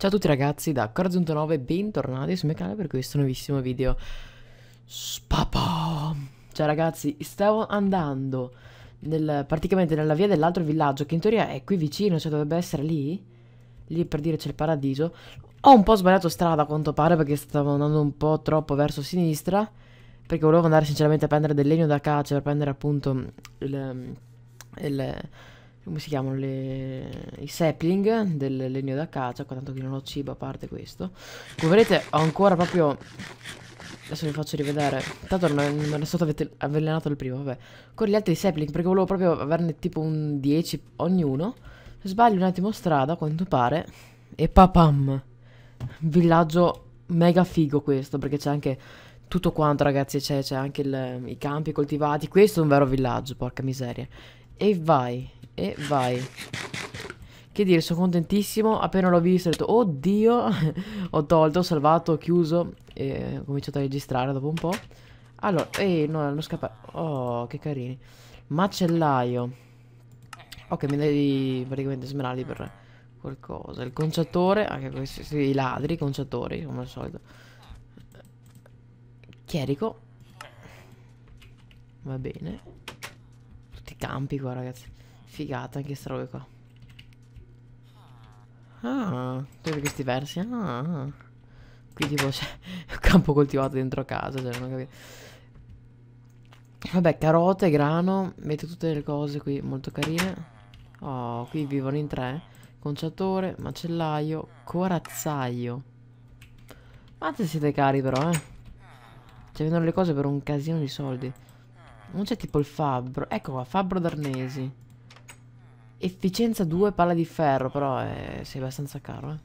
Ciao a tutti ragazzi da Corazzo9, bentornati sul mio canale per questo nuovissimo video Spapam! Cioè ragazzi, stavo andando nel, praticamente nella via dell'altro villaggio che in teoria è qui vicino, cioè dovrebbe essere lì Lì per dire c'è il paradiso Ho un po' sbagliato strada a quanto pare perché stavo andando un po' troppo verso sinistra Perché volevo andare sinceramente a prendere del legno da caccia per prendere appunto il, il come si chiamano le, i sapling del legno da caccia, qua tanto che non ho cibo a parte questo. Come vedete ho ancora proprio... Adesso vi faccio rivedere. Tanto non è, è stato avvelenato il primo, vabbè. Con gli altri sapling, perché volevo proprio averne tipo un 10 ognuno. sbaglio un attimo strada, a quanto pare. E papam! Villaggio mega figo questo, perché c'è anche tutto quanto, ragazzi. C'è anche il, i campi coltivati. Questo è un vero villaggio, porca miseria. E vai, e vai. Che dire, sono contentissimo, appena l'ho visto ho detto, oddio, ho tolto, ho salvato, ho chiuso e ho cominciato a registrare dopo un po'. Allora, ehi, no, hanno scappato, oh, che carini. Macellaio. Ok, mi devi praticamente smerarli per qualcosa. Il conciatore, anche questi, sì, i ladri, i conciatori, come al solito. Chierico. Va bene. Tutti i campi qua, ragazzi. Figata anche sta roba qua. Ah. ah, tutti questi versi. Ah. ah. Qui tipo c'è un campo coltivato dentro casa, cioè non ho capito. Vabbè, carote, grano, Metto tutte le cose qui molto carine. Oh, qui vivono in tre. Conciatore, macellaio, corazzaio. Ma te siete cari però, eh. Cioè vendono le cose per un casino di soldi. Non c'è tipo il fabbro. Ecco qua, fabbro d'arnesi. Efficienza 2 palla di ferro, però eh, sei abbastanza caro, eh.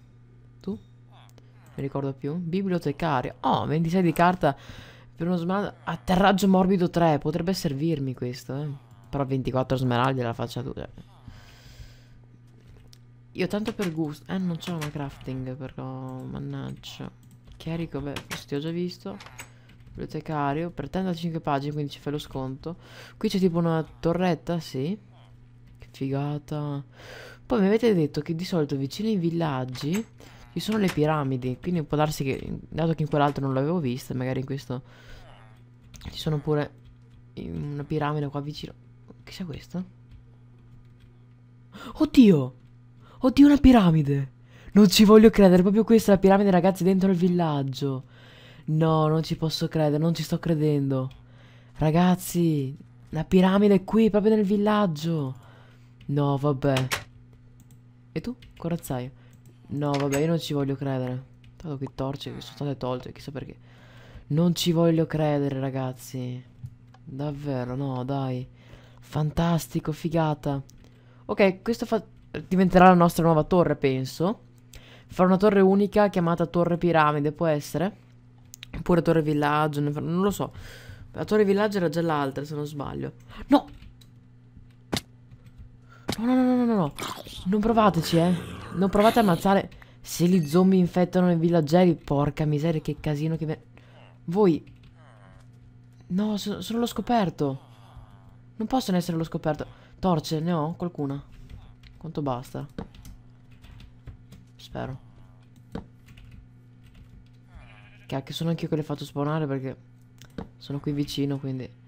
Tu? Mi ricordo più. Bibliotecario. Oh, 26 di carta per uno smeraldo. Atterraggio morbido 3, potrebbe servirmi questo, eh. Però 24 smeraldi la faccia tu. Cioè. Io tanto per gusto. Eh, non c'ho una crafting, però... Mannaggia. Chiarico, beh, questo ti ho già visto. Bibliotecario. Per 35 pagine, quindi ci fai lo sconto. Qui c'è tipo una torretta, sì. Figata. Poi mi avete detto che di solito vicino ai villaggi ci sono le piramidi. Quindi può darsi che, dato che in quell'altro non l'avevo vista, magari in questo ci sono pure una piramide qua vicino. Che c'è questo? Oddio! Oddio, una piramide! Non ci voglio credere, proprio questa è la piramide, ragazzi, dentro il villaggio. No, non ci posso credere, non ci sto credendo. Ragazzi, la piramide è qui, proprio nel villaggio. No, vabbè. E tu? Corazzaio. No, vabbè, io non ci voglio credere. Tanto che torce, che sono state tolte, chissà perché. Non ci voglio credere, ragazzi. Davvero, no, dai. Fantastico, figata. Ok, questo fa... diventerà la nostra nuova torre, penso. Farà una torre unica chiamata torre piramide, può essere? Oppure torre villaggio, non lo so. La torre villaggio era già l'altra, se non sbaglio. No, No, no, no, no, no, no. Non provateci, eh. Non provate a ammazzare. Se gli zombie infettano i villaggeri, porca miseria, che casino che... Voi... No, sono lo scoperto. Non possono essere lo scoperto. Torce, ne ho qualcuna. Quanto basta. Spero. Cacchio, sono anch'io che le faccio spawnare perché sono qui vicino, quindi...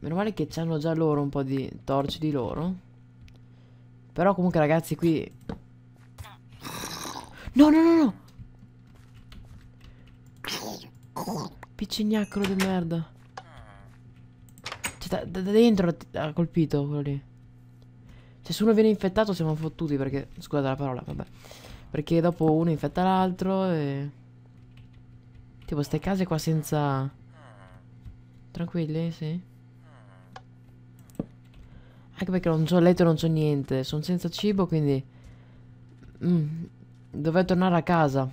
Meno male che c'hanno già loro un po' di torce di loro. Però comunque ragazzi qui... No, no, no, no! Piccignacolo di merda. Cioè, da, da dentro ha colpito quello lì. Cioè, se uno viene infettato siamo fottuti perché... Scusate la parola, vabbè. Perché dopo uno infetta l'altro e... Tipo, ste case qua senza... Tranquilli, sì. Anche perché non ho letto, non c'ho niente. Sono senza cibo, quindi... Mm. Dovrei tornare a casa.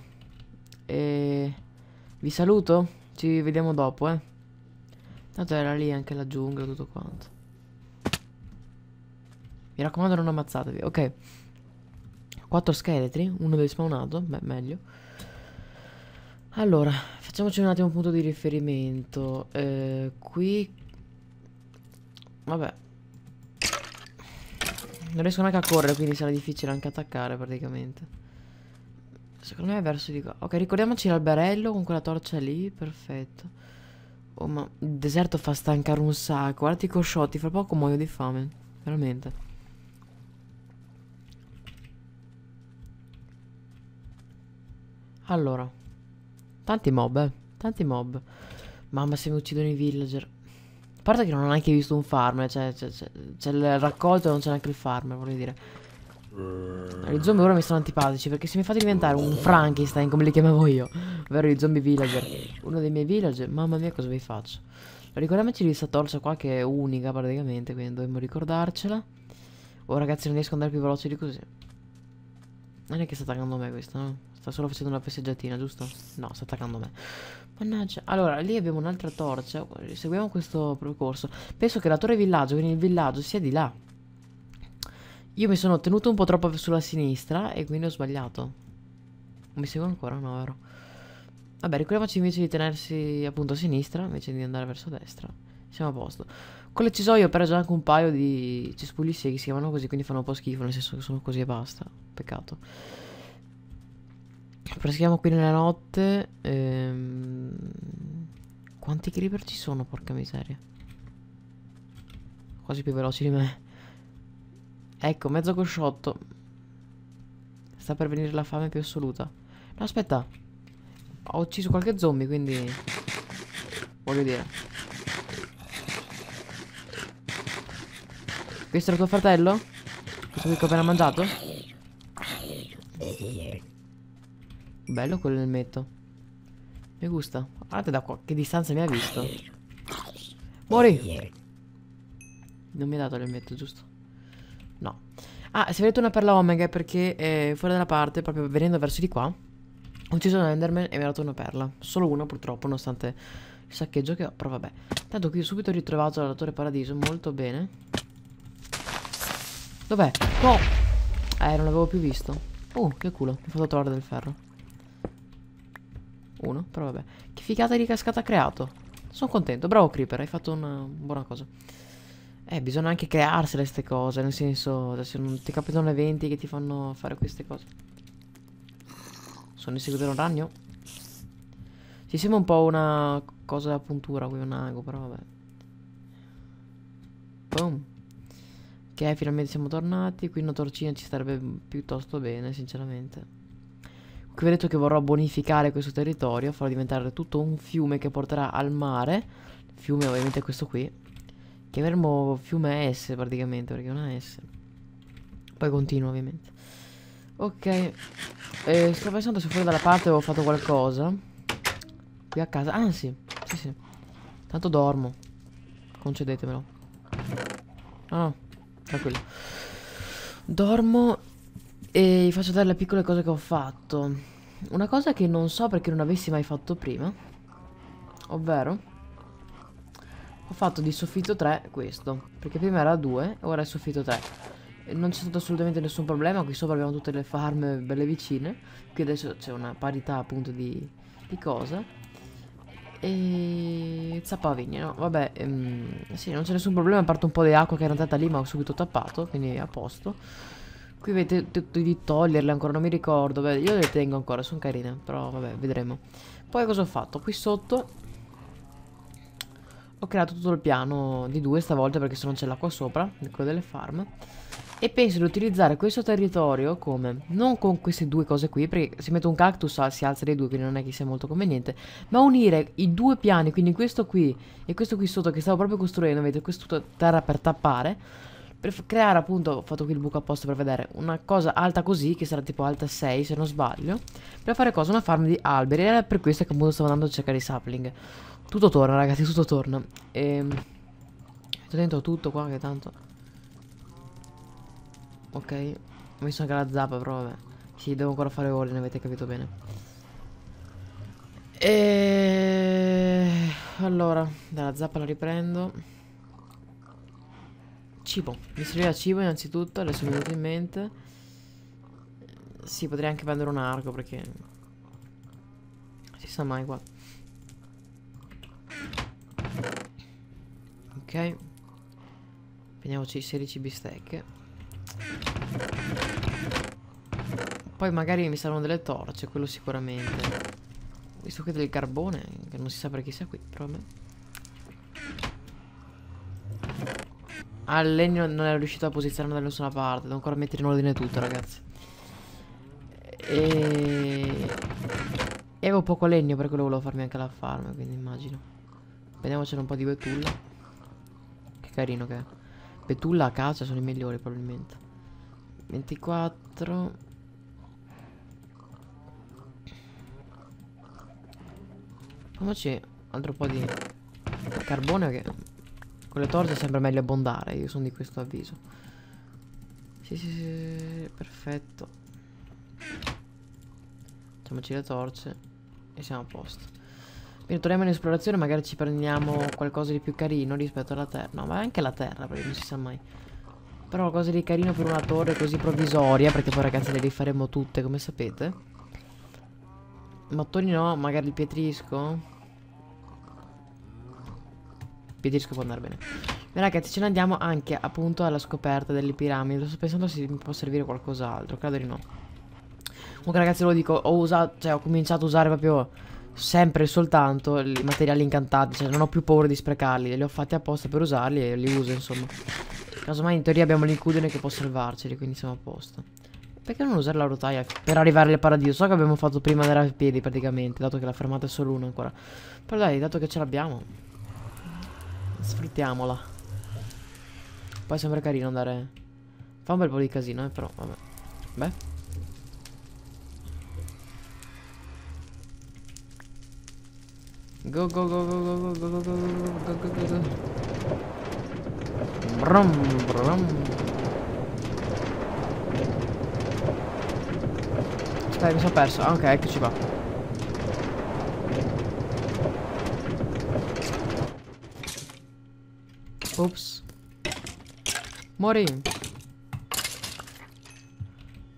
E... Vi saluto. Ci vediamo dopo, eh. Tanto era lì anche la giungla, tutto quanto. Mi raccomando, non ammazzatevi. Ok. Quattro scheletri. Uno del spawnato. Beh, meglio. Allora, facciamoci un attimo un punto di riferimento. Eh, qui... Vabbè, non riesco neanche a correre, quindi sarà difficile anche attaccare praticamente. Secondo me è verso di qua. Ok, ricordiamoci l'alberello con quella torcia lì, perfetto. Oh, ma il deserto fa stancare un sacco. Guardati i cosciotti, fra poco muoio di fame. Veramente. Allora. Tanti mob, eh. Tanti mob. Mamma se mi uccidono i villager. A parte che non ho neanche visto un farm, cioè c'è cioè, cioè, cioè, il raccolto e non c'è neanche il farm, voglio dire. Allora, eh, I zombie ora mi sono antipatici perché se mi fate diventare un Frankenstein come li chiamavo io, ovvero i zombie villager, uno dei miei villager, mamma mia cosa vi faccio. Ricordiamoci di questa torcia qua che è unica praticamente, quindi dovremmo ricordarcela. Oh ragazzi non riesco ad andare più veloce di così. Non è che sta attaccando me questo, no? Sta solo facendo una festeggiatina, giusto? No, sta attaccando me. Mannaggia. Allora, lì abbiamo un'altra torcia. Seguiamo questo percorso. Penso che la torre villaggio, quindi il villaggio, sia di là. Io mi sono tenuto un po' troppo sulla sinistra e quindi ho sbagliato. Mi seguo ancora? No, vero? Vabbè, ricordiamoci invece di tenersi appunto a sinistra invece di andare verso destra. Siamo a posto. Con le cisoie ho preso anche un paio di cespugli secchi, si chiamano così, quindi fanno un po' schifo, nel senso che sono così e basta. Peccato. Freschiamo qui nella notte. Ehm... Quanti creeper ci sono? Porca miseria. Quasi più veloci di me. Ecco, mezzo cosciotto. Sta per venire la fame più assoluta. No, aspetta. Ho ucciso qualche zombie, quindi... Voglio dire. Questo era tuo fratello? Questo qui che ho appena mangiato? Bello quell'elmetto. Mi gusta. Guardate da qua, che distanza mi ha visto. Muori! Non mi ha dato l'elmetto, giusto? No. Ah, se avete una perla omega è perché eh, fuori dalla parte, proprio venendo verso di qua, ho ucciso un enderman e mi ha dato una perla. Solo una purtroppo, nonostante il saccheggio che ho, però vabbè. Tanto qui ho subito ritrovato la torre paradiso, molto bene. Dov'è? No! Ah, eh, non l'avevo più visto. Oh, che culo, mi ha fatto trovare del ferro uno, però vabbè. Che figata di cascata ha creato. Sono contento, bravo Creeper, hai fatto una buona cosa. Eh, bisogna anche crearsele queste cose, nel senso, adesso cioè, non ti capitano eventi che ti fanno fare queste cose. Sono inseguito da un ragno? Ci sembra un po' una cosa da puntura qui, un ago, però vabbè. Boom. Ok, finalmente siamo tornati, qui una torcina ci starebbe piuttosto bene, sinceramente. Qui ho detto che vorrò bonificare questo territorio, farò diventare tutto un fiume che porterà al mare. Fiume ovviamente è questo qui. Chiameremo fiume S praticamente, perché è una S. Poi continua ovviamente. Ok. Eh, sto pensando se fuori dalla parte ho fatto qualcosa. Qui a casa. Anzi, ah, sì, sì, sì. Tanto dormo. Concedetemelo. Ah, tranquillo. Dormo e vi faccio vedere le piccole cose che ho fatto. Una cosa che non so perché non avessi mai fatto prima. Ovvero, ho fatto di soffitto 3 questo. Perché prima era 2, ora è soffitto 3. Non c'è stato assolutamente nessun problema, qui sopra abbiamo tutte le farm belle vicine, qui adesso c'è una parità appunto di, di cose. E... Zappavigne, no? Vabbè, ehm, sì, non c'è nessun problema, a parte un po' di acqua che era andata lì ma ho subito tappato, quindi a posto. Qui avete detto di toglierle ancora, non mi ricordo. Beh, io le tengo ancora, sono carine, però vabbè, vedremo. Poi cosa ho fatto? Qui sotto ho creato tutto il piano di due stavolta perché se non c'è l'acqua sopra, quello delle farm. E penso di utilizzare questo territorio come, non con queste due cose qui, perché se metto un cactus ah, si alza dei due, quindi non è che sia molto conveniente, ma unire i due piani, quindi questo qui e questo qui sotto che stavo proprio costruendo, vedete, questo terra per tappare, per creare appunto, ho fatto qui il buco apposta per vedere, una cosa alta così, che sarà tipo alta 6 se non sbaglio, per fare cosa? Una farm di alberi, era per questo che appunto stavo andando a cercare i sapling. Tutto torna ragazzi, tutto torna. E... Ehm, Sto dentro tutto qua che tanto... Ok, ho messo anche la zappa però vabbè. Sì, devo ancora fare all avete capito bene. E... Ehm, allora, dalla zappa la riprendo cibo. Mi serviva cibo innanzitutto, adesso mi è venuto in mente. Sì, potrei anche prendere un arco perché... Si sa mai qua. Ok. Prendiamoci 16 bistecche. Poi magari mi servono delle torce, quello sicuramente. Visto che del carbone, che non si sa per chi sia qui, però a me... Ah, Lenny non è riuscito a posizionarmi da nessuna parte. Devo ancora mettere in ordine tutto, ragazzi. E... e avevo poco legno, per quello volevo farmi anche la farm, quindi immagino. Vediamo c'è un po' di betulla. Che carino che è. Betulla, caccia sono i migliori, probabilmente. 24... Facciamoci altro po' di carbone che con le torce sembra meglio abbondare, io sono di questo avviso. Sì, sì, sì, sì perfetto. Facciamoci le torce e siamo a posto. Quindi torniamo in esplorazione, magari ci prendiamo qualcosa di più carino rispetto alla terra. No, ma anche la terra, perché non si sa mai. Però qualcosa di carino per una torre così provvisoria, perché poi ragazzi le rifaremo tutte, come sapete. Mattoni no, magari il pietrisco riesco può andare bene. ragazzi, ce ne andiamo anche appunto alla scoperta delle piramidi. Sto pensando se mi può servire qualcos'altro. Credo di no. Comunque, ragazzi, ve lo dico, ho usato, cioè, ho cominciato a usare proprio sempre e soltanto i materiali incantati. Cioè, non ho più paura di sprecarli. Li ho fatti apposta per usarli e li uso, insomma. Casomai in teoria abbiamo l'incudine che può salvarceli, quindi siamo a posto. Perché non usare la rotaia per arrivare al paradiso? So che abbiamo fatto prima andare a piedi praticamente, dato che la fermata è solo una ancora. Però dai, dato che ce l'abbiamo, Sfruttiamola. Poi sembra carino andare... Fa un bel po' di casino, eh, però, vabbè. Beh. Go, go, go, go, go, go, go, go, go, go, go, go, go. Brum, brum. Aspetta, mi sono perso. Ah, ok, eccoci qua. Ops. Muori.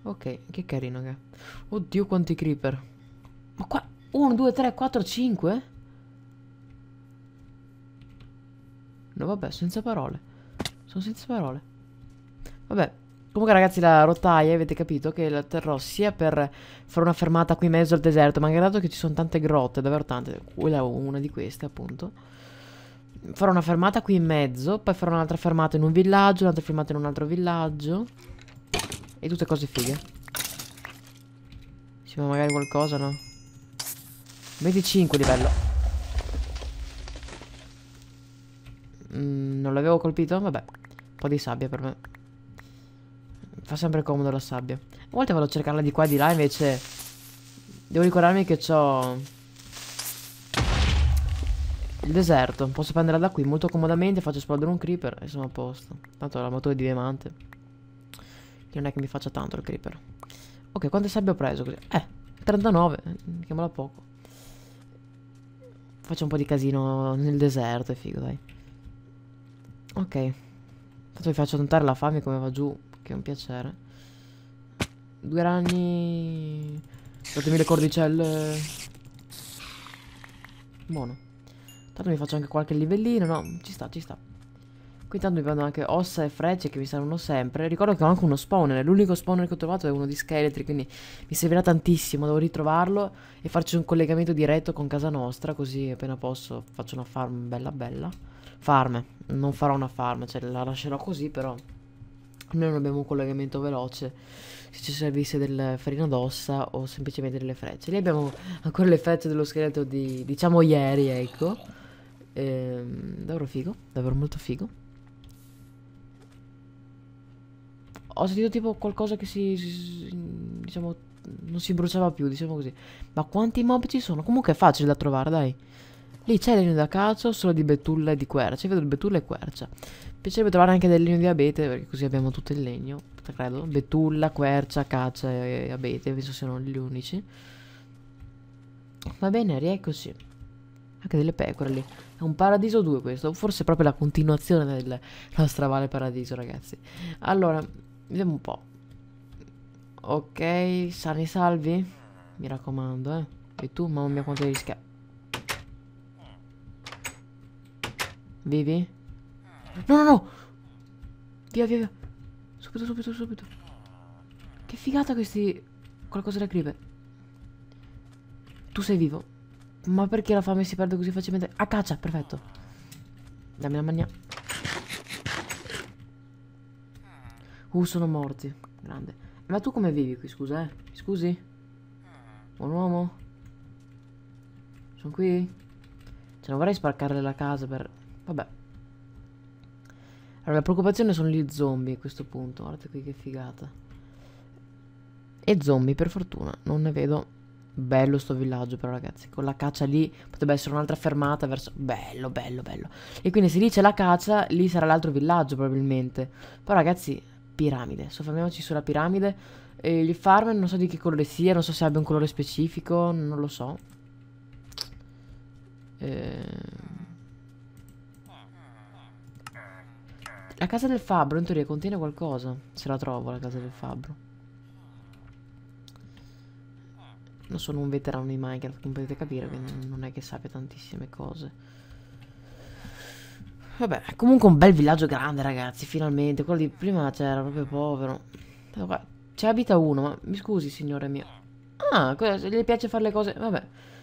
Ok, che carino che Oddio quanti creeper. Ma qua... 1, 2, 3, 4, 5? No vabbè, senza parole. Sono senza parole. Vabbè, Comunque ragazzi la rotaia avete capito che la terrò sia per fare una fermata qui in mezzo al deserto Ma anche dato che ci sono tante grotte, davvero tante Quella una di queste appunto farò una fermata qui in mezzo, poi farò un'altra fermata in un villaggio, un'altra fermata in un altro villaggio. E tutte cose fighe. Siamo magari qualcosa, no? 25 livello. Mm, non l'avevo colpito? Vabbè. Un po' di sabbia per me. Fa sempre comodo la sabbia. A volte vado a cercarla di qua e di là, invece... Devo ricordarmi che c'ho... Il deserto. Posso prendere da qui molto comodamente. Faccio esplodere un creeper e sono a posto. Tanto la moto di diamante. Che non è che mi faccia tanto il creeper. Ok, quante sabbie ho preso? Così? Eh, 39. Chiamala poco. Faccio un po' di casino nel deserto, è figo, dai. Ok. Tanto vi faccio notare la fame come va giù, che è un piacere. Due ragni... Datemi le cordicelle. Buono. Tanto mi faccio anche qualche livellino, no? Ci sta, ci sta. Qui tanto mi prendo anche ossa e frecce che mi servono sempre. Ricordo che ho anche uno spawner. L'unico spawner che ho trovato è uno di scheletri, quindi mi servirà tantissimo. Devo ritrovarlo e farci un collegamento diretto con casa nostra, così appena posso faccio una farm bella bella. Farm, non farò una farm, cioè la lascerò così, però noi non abbiamo un collegamento veloce se ci servisse del farina d'ossa o semplicemente delle frecce. Lì abbiamo ancora le frecce dello scheletro di, diciamo, ieri, ecco. Ehm, davvero figo, davvero molto figo. Ho sentito tipo qualcosa che si, si diciamo, non si bruciava più, diciamo così. Ma quanti mob ci sono? Comunque è facile da trovare, dai. Lì c'è legno da calcio, solo di betulla e di quercia. vedo betulla e quercia. Piacerebbe trovare anche del legno di abete, perché così abbiamo tutto il legno, credo. Betulla, quercia, caccia e abete, penso siano gli unici. Va bene, rieccoci. Anche delle pecore lì. È un paradiso 2 questo, forse è proprio la continuazione della nostra Vale Paradiso, ragazzi. Allora, vediamo un po'. Ok, sani salvi? Mi raccomando, eh. E tu, mamma mia, quanto rischia. Vivi? No, no, no! Via, via, via. Subito, subito, subito. Che figata questi... Qualcosa da creeper. Tu sei vivo. Ma perché la fame si perde così facilmente? A ah, caccia, perfetto. Dammi la mania. Uh, sono morti. Grande. Ma tu come vivi qui, scusa, eh? Scusi? Buon uomo? Sono qui? Cioè, non vorrei sparcarle la casa per... Vabbè. Allora, la preoccupazione sono gli zombie a questo punto. Guardate qui che figata. E zombie, per fortuna. Non ne vedo Bello sto villaggio però ragazzi, con la caccia lì potrebbe essere un'altra fermata verso... Bello, bello, bello. E quindi se lì c'è la caccia, lì sarà l'altro villaggio probabilmente. Però ragazzi, piramide, soffermiamoci sulla piramide. E il farm non so di che colore sia, non so se abbia un colore specifico, non lo so. Ehm... La casa del fabbro in teoria contiene qualcosa, se la trovo la casa del fabbro. non sono un veterano di Minecraft, come potete capire, quindi mm. non è che sappia tantissime cose. Vabbè, comunque un bel villaggio grande, ragazzi, finalmente. Quello di prima c'era proprio povero. C'è abita uno, ma mi scusi, signore mio. Ah, le piace fare le cose... Vabbè.